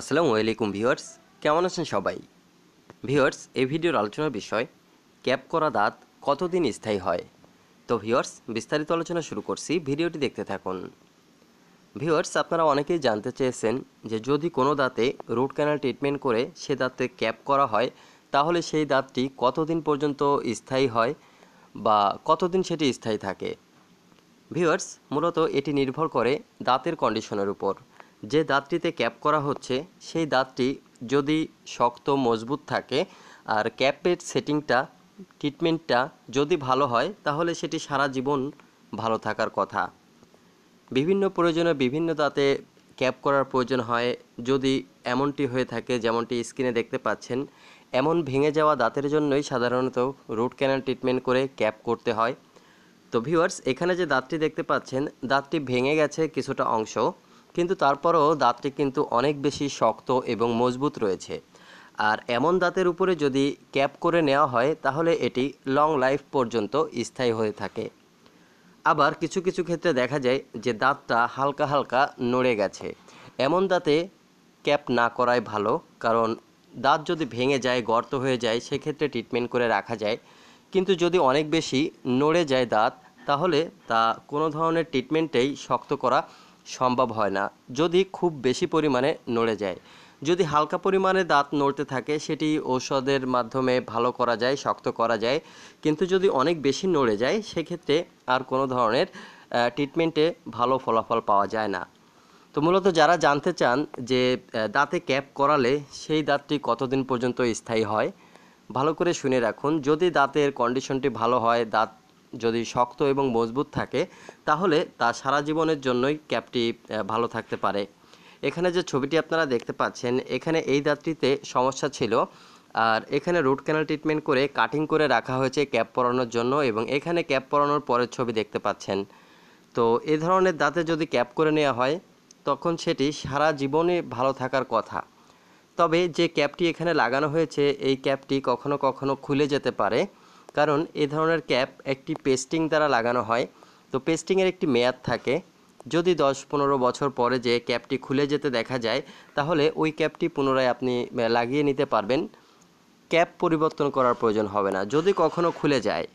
আসসালামু আলাইকুম ভিউয়ার্স কেমন আছেন সবাই ভিউয়ার্স এই ভিডিওর আলোচনার বিষয় ক্যাপ করা দাঁত কতদিন স্থায়ী হয় তো ভিউয়ার্স বিস্তারিত আলোচনা শুরু করছি ভিডিওটি দেখতে থাকুন ভিউয়ার্স আপনারা অনেকেই জানতে চেয়েছেন যে যদি কোনো দাঁতে রুট ক্যানাল ট্রিটমেন্ট করে সে দাঁতে ক্যাপ করা হয় তাহলে সেই দাঁতটি কতদিন পর্যন্ত স্থায়ী হয় বা কতদিন সেটি স্থায়ী থাকে ভিউয়ার্স মূলত এটি নির্ভর করে দাঁতের কন্ডিশনের উপর যে দাঁতটিতে ক্যাপ করা হচ্ছে সেই দাঁতটি যদি শক্ত মজবুত থাকে আর ক্যাপের সেটিংটা ট্রিটমেন্টটা যদি ভালো হয় তাহলে সেটি সারা জীবন ভালো থাকার কথা বিভিন্ন প্রয়োজনে বিভিন্ন দাঁতে ক্যাপ করার প্রয়োজন হয় যদি এমনটি হয়ে থাকে যেমনটি স্ক্রিনে দেখতে পাচ্ছেন এমন ভেঙে যাওয়া দাঁতের জন্যই সাধারণত রুট ক্যানাল ট্রিটমেন্ট করে ক্যাপ করতে হয় তো ভিউয়ার্স এখানে যে দাঁতটি দেখতে পাচ্ছেন দাঁতটি ভেঙে গেছে কিছুটা অংশ কিন্তু তারপরও দাঁতটি কিন্তু অনেক বেশি শক্ত এবং মজবুত রয়েছে আর এমন দাঁতের উপরে যদি ক্যাপ করে নেওয়া হয় তাহলে এটি লং লাইফ পর্যন্ত স্থায়ী হয়ে থাকে আবার কিছু কিছু ক্ষেত্রে দেখা যায় যে দাঁতটা হালকা হালকা নড়ে গেছে এমন দাঁতে ক্যাপ না করাই ভালো কারণ দাঁত যদি ভেঙে যায় গর্ত হয়ে যায় সেক্ষেত্রে ট্রিটমেন্ট করে রাখা যায় কিন্তু যদি অনেক বেশি নড়ে যায় দাঁত তাহলে তা কোনো ধরনের ট্রিটমেন্টেই শক্ত করা সম্ভব হয় না যদি খুব বেশি পরিমাণে নড়ে যায় যদি হালকা পরিমাণে দাঁত নড়তে থাকে সেটি ঔষধের মাধ্যমে ভালো করা যায় শক্ত করা যায় কিন্তু যদি অনেক বেশি নড়ে যায় সেক্ষেত্রে আর কোনো ধরনের ট্রিটমেন্টে ভালো ফলাফল পাওয়া যায় না তো মূলত যারা জানতে চান যে দাঁতে ক্যাপ করালে সেই দাঁতটি কতদিন পর্যন্ত স্থায়ী হয় ভালো করে শুনে রাখুন যদি দাঁতের কন্ডিশনটি ভালো হয় দাঁত যদি শক্ত এবং মজবুত থাকে তাহলে তা সারা জীবনের জন্যই ক্যাপটি ভালো থাকতে পারে এখানে যে ছবিটি আপনারা দেখতে পাচ্ছেন এখানে এই দাঁতটিতে সমস্যা ছিল আর এখানে রুট ক্যানাল ট্রিটমেন্ট করে কাটিং করে রাখা হয়েছে ক্যাপ পরানোর জন্য এবং এখানে ক্যাপ পরানোর পরের ছবি দেখতে পাচ্ছেন তো এ ধরনের দাঁতে যদি ক্যাপ করে নেওয়া হয় তখন সেটি সারা জীবনে ভালো থাকার কথা তবে যে ক্যাপটি এখানে লাগানো হয়েছে এই ক্যাপটি কখনো কখনো খুলে যেতে পারে কারণ এ ধরনের ক্যাপ একটি পেস্টিং দ্বারা লাগানো হয় তো পেস্টিংয়ের একটি মেয়াদ থাকে যদি দশ পনেরো বছর পরে যে ক্যাপটি খুলে যেতে দেখা যায় তাহলে ওই ক্যাপটি পুনরায় আপনি লাগিয়ে নিতে পারবেন ক্যাপ পরিবর্তন করার প্রয়োজন হবে না যদি কখনও খুলে যায়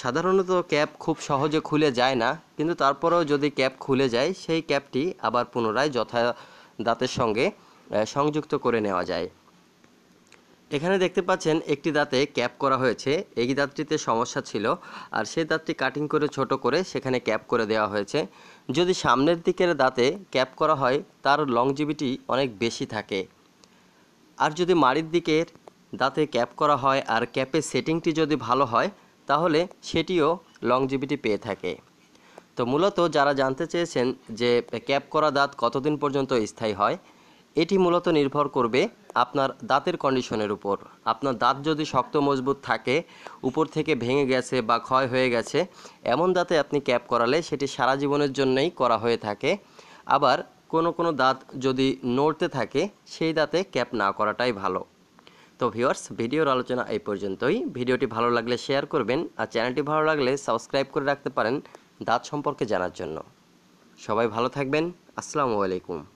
সাধারণত ক্যাপ খুব সহজে খুলে যায় না কিন্তু তারপরেও যদি ক্যাপ খুলে যায় সেই ক্যাপটি আবার পুনরায় যথা দাঁতের সঙ্গে সংযুক্ত করে নেওয়া যায় এখানে দেখতে পাচ্ছেন একটি দাঁতে ক্যাপ করা হয়েছে এই দাঁতটিতে সমস্যা ছিল আর সেই দাঁতটি কাটিং করে ছোট করে সেখানে ক্যাপ করে দেওয়া হয়েছে যদি সামনের দিকের দাঁতে ক্যাপ করা হয় তার লংজিবিটি অনেক বেশি থাকে আর যদি মাড়ির দিকের দাঁতে ক্যাপ করা হয় আর ক্যাপের সেটিংটি যদি ভালো হয় তাহলে সেটিও লংজিবিটি পেয়ে থাকে তো মূলত যারা জানতে চেয়েছেন যে ক্যাপ করা দাঁত কতদিন পর্যন্ত স্থায়ী হয় এটি মূলত নির্ভর করবে আপনার দাঁতের কন্ডিশনের উপর আপনার দাঁত যদি শক্ত মজবুত থাকে উপর থেকে ভেঙে গেছে বা ক্ষয় হয়ে গেছে এমন দাঁতে আপনি ক্যাপ করালে সেটি সারা জীবনের জন্যই করা হয়ে থাকে আবার কোনো কোনো দাঁত যদি নড়তে থাকে সেই দাঁতে ক্যাপ না করাটাই ভালো তো ভিওয়ার্স ভিডিওর আলোচনা এই পর্যন্তই ভিডিওটি ভালো লাগলে শেয়ার করবেন আর চ্যানেলটি ভালো লাগলে সাবস্ক্রাইব করে রাখতে পারেন দাঁত সম্পর্কে জানার জন্য সবাই ভালো থাকবেন আসসালামু আলাইকুম